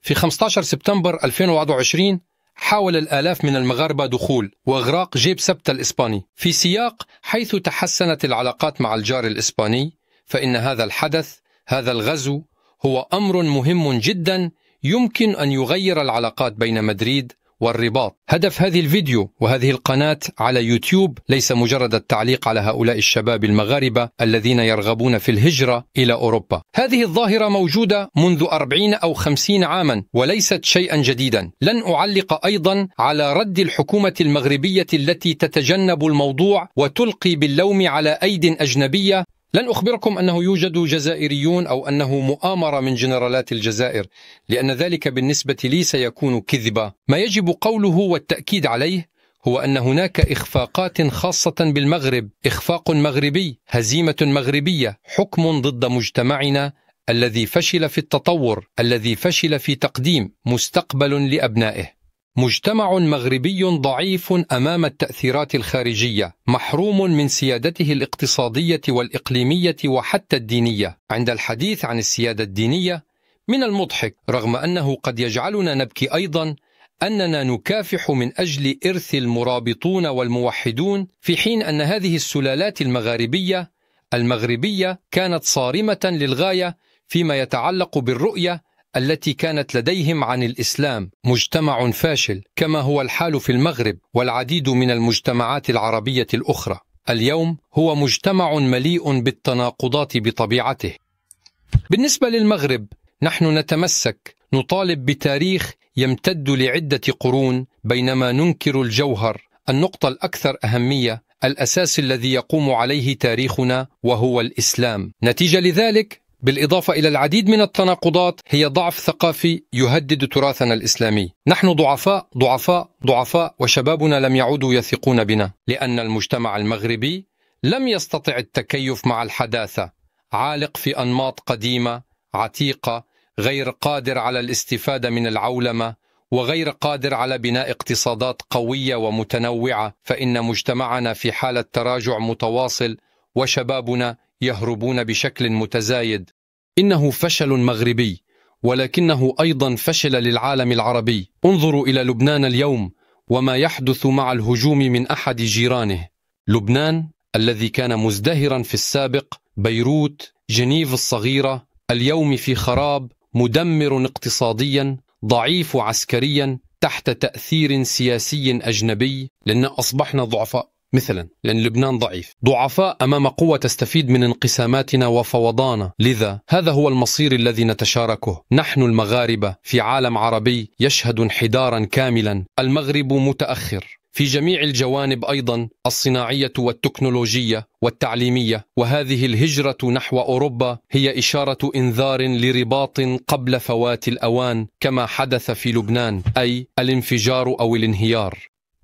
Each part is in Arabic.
في 15 سبتمبر 2021 حاول الآلاف من المغاربة دخول وإغراق جيب سبتة الإسباني في سياق حيث تحسنت العلاقات مع الجار الإسباني فإن هذا الحدث هذا الغزو هو أمر مهم جدا يمكن أن يغير العلاقات بين مدريد والرباط هدف هذه الفيديو وهذه القناة على يوتيوب ليس مجرد التعليق على هؤلاء الشباب المغاربة الذين يرغبون في الهجرة إلى أوروبا هذه الظاهرة موجودة منذ أربعين أو خمسين عاما وليست شيئا جديدا لن أعلق أيضا على رد الحكومة المغربية التي تتجنب الموضوع وتلقي باللوم على أيد أجنبية لن أخبركم أنه يوجد جزائريون أو أنه مؤامرة من جنرالات الجزائر لأن ذلك بالنسبة لي سيكون كذبة ما يجب قوله والتأكيد عليه هو أن هناك إخفاقات خاصة بالمغرب إخفاق مغربي هزيمة مغربية حكم ضد مجتمعنا الذي فشل في التطور الذي فشل في تقديم مستقبل لأبنائه مجتمع مغربي ضعيف امام التاثيرات الخارجيه محروم من سيادته الاقتصاديه والاقليميه وحتى الدينيه عند الحديث عن السياده الدينيه من المضحك رغم انه قد يجعلنا نبكي ايضا اننا نكافح من اجل ارث المرابطون والموحدون في حين ان هذه السلالات المغاربيه المغربيه كانت صارمه للغايه فيما يتعلق بالرؤيه التي كانت لديهم عن الاسلام مجتمع فاشل كما هو الحال في المغرب والعديد من المجتمعات العربيه الاخرى اليوم هو مجتمع مليء بالتناقضات بطبيعته بالنسبه للمغرب نحن نتمسك نطالب بتاريخ يمتد لعده قرون بينما ننكر الجوهر النقطه الاكثر اهميه الاساس الذي يقوم عليه تاريخنا وهو الاسلام نتيجه لذلك بالإضافة إلى العديد من التناقضات هي ضعف ثقافي يهدد تراثنا الإسلامي نحن ضعفاء ضعفاء ضعفاء وشبابنا لم يعودوا يثقون بنا لأن المجتمع المغربي لم يستطع التكيف مع الحداثة عالق في أنماط قديمة عتيقة غير قادر على الاستفادة من العولمة وغير قادر على بناء اقتصادات قوية ومتنوعة فإن مجتمعنا في حالة تراجع متواصل وشبابنا يهربون بشكل متزايد إنه فشل مغربي ولكنه أيضا فشل للعالم العربي انظروا إلى لبنان اليوم وما يحدث مع الهجوم من أحد جيرانه لبنان الذي كان مزدهرا في السابق بيروت جنيف الصغيرة اليوم في خراب مدمر اقتصاديا ضعيف عسكريا تحت تأثير سياسي أجنبي لأن أصبحنا ضعفاء مثلا لأن لبنان ضعيف ضعفاء أمام قوة تستفيد من انقساماتنا وفوضانا لذا هذا هو المصير الذي نتشاركه نحن المغاربة في عالم عربي يشهد انحدارا كاملا المغرب متأخر في جميع الجوانب ايضا الصناعيه والتكنولوجيه والتعليميه وهذه الهجره نحو اوروبا هي اشاره انذار لرباط قبل فوات الاوان كما حدث في لبنان اي الانفجار او الانهيار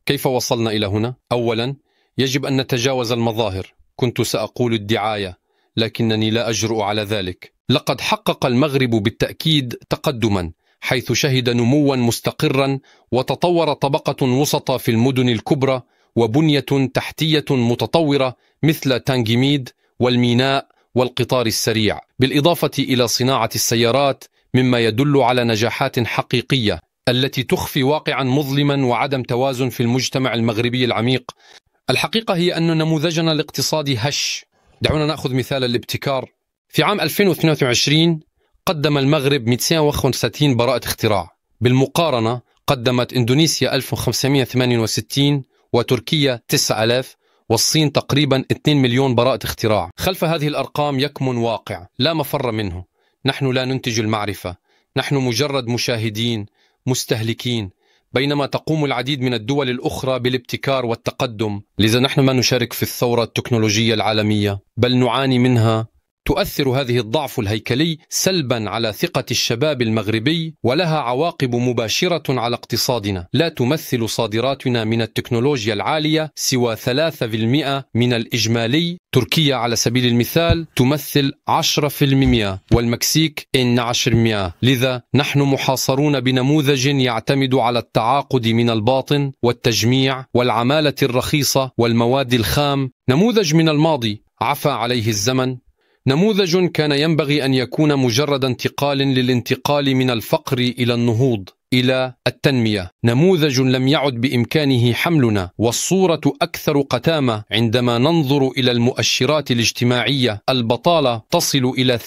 كيف وصلنا الى هنا اولا يجب أن نتجاوز المظاهر كنت سأقول الدعاية لكنني لا أجرؤ على ذلك لقد حقق المغرب بالتأكيد تقدما حيث شهد نموا مستقرا وتطور طبقة وسطى في المدن الكبرى وبنية تحتية متطورة مثل تانجيميد والميناء والقطار السريع بالإضافة إلى صناعة السيارات مما يدل على نجاحات حقيقية التي تخفي واقعا مظلما وعدم توازن في المجتمع المغربي العميق الحقيقة هي أن نموذجنا الاقتصادي هش دعونا نأخذ مثال الابتكار في عام 2022 قدم المغرب 235 براءة اختراع بالمقارنة قدمت إندونيسيا 1568 وتركيا 9000 والصين تقريبا 2 مليون براءة اختراع خلف هذه الأرقام يكمن واقع لا مفر منه نحن لا ننتج المعرفة نحن مجرد مشاهدين مستهلكين بينما تقوم العديد من الدول الاخرى بالابتكار والتقدم لذا نحن ما نشارك في الثوره التكنولوجيه العالميه بل نعاني منها تؤثر هذه الضعف الهيكلي سلبا على ثقة الشباب المغربي ولها عواقب مباشرة على اقتصادنا لا تمثل صادراتنا من التكنولوجيا العالية سوى 3% من الإجمالي تركيا على سبيل المثال تمثل 10% والمكسيك 12% لذا نحن محاصرون بنموذج يعتمد على التعاقد من الباطن والتجميع والعمالة الرخيصة والمواد الخام نموذج من الماضي عفى عليه الزمن نموذج كان ينبغي ان يكون مجرد انتقال للانتقال من الفقر الى النهوض الى التنميه نموذج لم يعد بامكانه حملنا والصوره اكثر قتامه عندما ننظر الى المؤشرات الاجتماعيه البطاله تصل الى 30%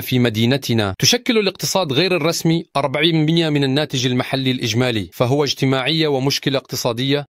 في مدينتنا تشكل الاقتصاد غير الرسمي 40% من الناتج المحلي الاجمالي فهو اجتماعيه ومشكله اقتصاديه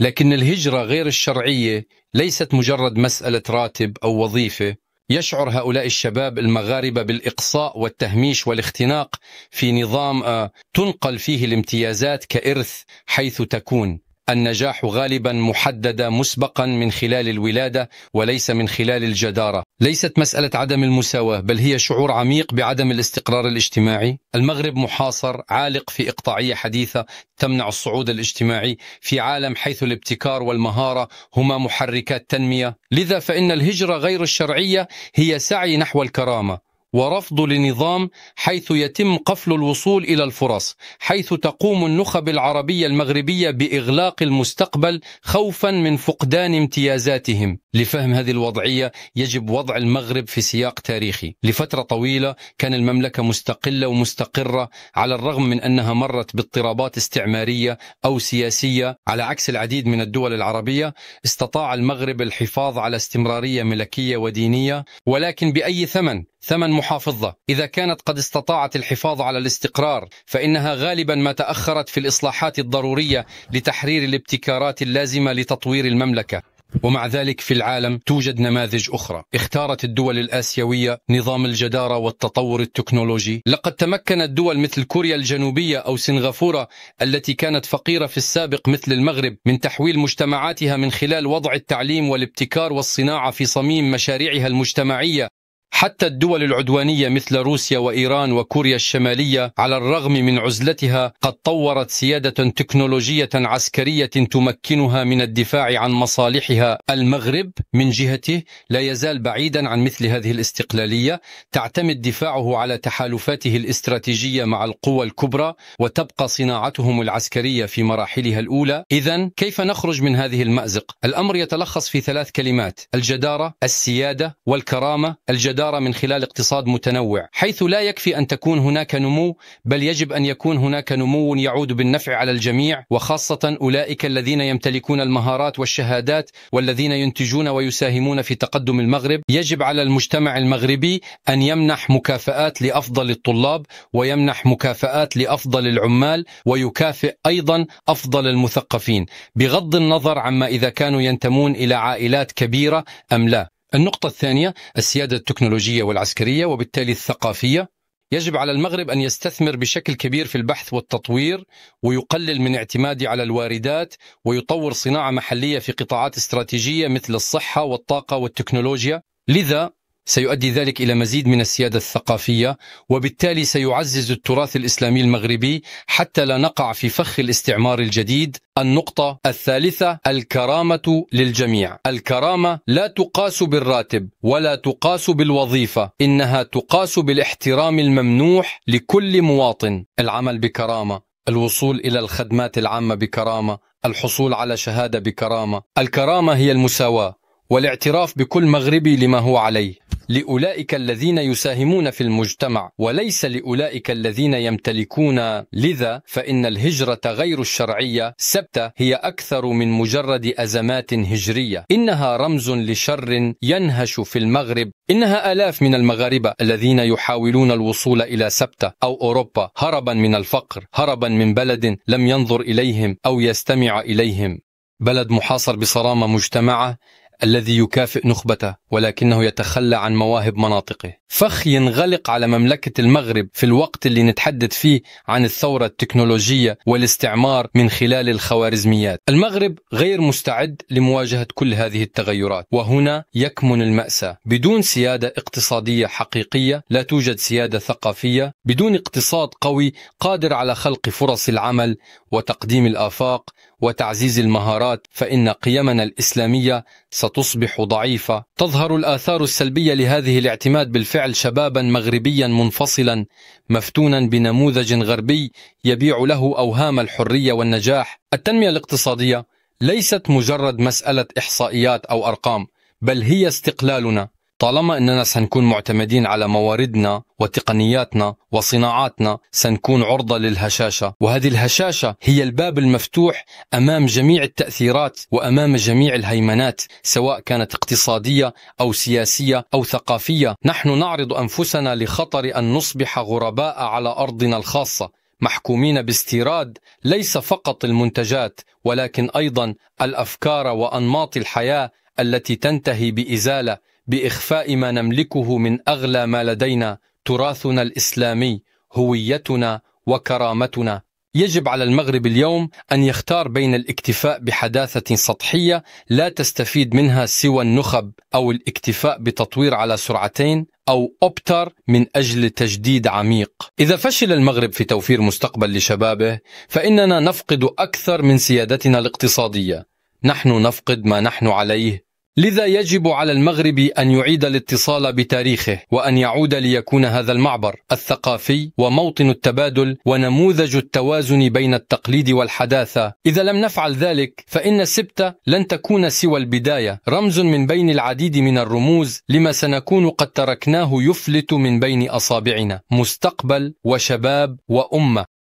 لكن الهجره غير الشرعيه ليست مجرد مساله راتب او وظيفه يشعر هؤلاء الشباب المغاربه بالاقصاء والتهميش والاختناق في نظام آه، تنقل فيه الامتيازات كارث حيث تكون النجاح غالبا محدد مسبقا من خلال الولادة وليس من خلال الجدارة ليست مسألة عدم المساواة بل هي شعور عميق بعدم الاستقرار الاجتماعي المغرب محاصر عالق في إقطاعية حديثة تمنع الصعود الاجتماعي في عالم حيث الابتكار والمهارة هما محركات تنمية لذا فإن الهجرة غير الشرعية هي سعي نحو الكرامة ورفض لنظام حيث يتم قفل الوصول إلى الفرص حيث تقوم النخب العربية المغربية بإغلاق المستقبل خوفا من فقدان امتيازاتهم لفهم هذه الوضعية يجب وضع المغرب في سياق تاريخي لفترة طويلة كان المملكة مستقلة ومستقرة على الرغم من أنها مرت باضطرابات استعمارية أو سياسية على عكس العديد من الدول العربية استطاع المغرب الحفاظ على استمرارية ملكية ودينية ولكن بأي ثمن ثمن محافظة إذا كانت قد استطاعت الحفاظ على الاستقرار فإنها غالبا ما تأخرت في الإصلاحات الضرورية لتحرير الابتكارات اللازمة لتطوير المملكة ومع ذلك في العالم توجد نماذج أخرى اختارت الدول الآسيوية نظام الجدارة والتطور التكنولوجي لقد تمكنت دول مثل كوريا الجنوبية أو سنغافورة التي كانت فقيرة في السابق مثل المغرب من تحويل مجتمعاتها من خلال وضع التعليم والابتكار والصناعة في صميم مشاريعها المجتمعية حتى الدول العدوانية مثل روسيا وإيران وكوريا الشمالية على الرغم من عزلتها قد طورت سيادة تكنولوجية عسكرية تمكنها من الدفاع عن مصالحها المغرب من جهته لا يزال بعيدا عن مثل هذه الاستقلالية تعتمد دفاعه على تحالفاته الاستراتيجية مع القوى الكبرى وتبقى صناعتهم العسكرية في مراحلها الأولى إذا كيف نخرج من هذه المأزق؟ الأمر يتلخص في ثلاث كلمات الجدارة السيادة والكرامة الجدارة التجاره من خلال اقتصاد متنوع حيث لا يكفي ان تكون هناك نمو بل يجب ان يكون هناك نمو يعود بالنفع على الجميع وخاصه اولئك الذين يمتلكون المهارات والشهادات والذين ينتجون ويساهمون في تقدم المغرب يجب على المجتمع المغربي ان يمنح مكافآت لافضل الطلاب ويمنح مكافآت لافضل العمال ويكافئ ايضا افضل المثقفين بغض النظر عما اذا كانوا ينتمون الى عائلات كبيره ام لا النقطة الثانية السيادة التكنولوجية والعسكرية وبالتالي الثقافية يجب على المغرب أن يستثمر بشكل كبير في البحث والتطوير ويقلل من اعتماده على الواردات ويطور صناعة محلية في قطاعات استراتيجية مثل الصحة والطاقة والتكنولوجيا لذا سيؤدي ذلك إلى مزيد من السيادة الثقافية وبالتالي سيعزز التراث الإسلامي المغربي حتى لا نقع في فخ الاستعمار الجديد النقطة الثالثة الكرامة للجميع الكرامة لا تقاس بالراتب ولا تقاس بالوظيفة إنها تقاس بالاحترام الممنوح لكل مواطن العمل بكرامة الوصول إلى الخدمات العامة بكرامة الحصول على شهادة بكرامة الكرامة هي المساواة والاعتراف بكل مغربي لما هو عليه لأولئك الذين يساهمون في المجتمع وليس لأولئك الذين يمتلكون لذا فإن الهجرة غير الشرعية سبتة هي أكثر من مجرد أزمات هجرية إنها رمز لشر ينهش في المغرب إنها آلاف من المغاربة الذين يحاولون الوصول إلى سبتة أو أوروبا هربا من الفقر هربا من بلد لم ينظر إليهم أو يستمع إليهم بلد محاصر بصرامة مجتمعه الذي يكافئ نخبته ولكنه يتخلى عن مواهب مناطقه فخ ينغلق على مملكة المغرب في الوقت اللي نتحدث فيه عن الثورة التكنولوجية والاستعمار من خلال الخوارزميات المغرب غير مستعد لمواجهة كل هذه التغيرات وهنا يكمن المأساة بدون سيادة اقتصادية حقيقية لا توجد سيادة ثقافية بدون اقتصاد قوي قادر على خلق فرص العمل وتقديم الآفاق وتعزيز المهارات فإن قيمنا الإسلامية ستصبح ضعيفة تظهر الآثار السلبية لهذه الاعتماد بالفعل شبابا مغربيا منفصلا مفتونا بنموذج غربي يبيع له أوهام الحرية والنجاح التنمية الاقتصادية ليست مجرد مسألة إحصائيات أو أرقام بل هي استقلالنا طالما اننا سنكون معتمدين على مواردنا وتقنياتنا وصناعاتنا سنكون عرضه للهشاشه وهذه الهشاشه هي الباب المفتوح امام جميع التاثيرات وامام جميع الهيمنات سواء كانت اقتصاديه او سياسيه او ثقافيه نحن نعرض انفسنا لخطر ان نصبح غرباء على ارضنا الخاصه محكومين باستيراد ليس فقط المنتجات ولكن ايضا الافكار وانماط الحياه التي تنتهي بازاله باخفاء ما نملكه من اغلى ما لدينا تراثنا الاسلامي هويتنا وكرامتنا يجب على المغرب اليوم ان يختار بين الاكتفاء بحداثه سطحيه لا تستفيد منها سوى النخب او الاكتفاء بتطوير على سرعتين او اوبتر من اجل تجديد عميق. اذا فشل المغرب في توفير مستقبل لشبابه فاننا نفقد اكثر من سيادتنا الاقتصاديه. نحن نفقد ما نحن عليه لذا يجب على المغرب أن يعيد الاتصال بتاريخه وأن يعود ليكون هذا المعبر الثقافي وموطن التبادل ونموذج التوازن بين التقليد والحداثة إذا لم نفعل ذلك فإن سبتة لن تكون سوى البداية رمز من بين العديد من الرموز لما سنكون قد تركناه يفلت من بين أصابعنا مستقبل وشباب وأمة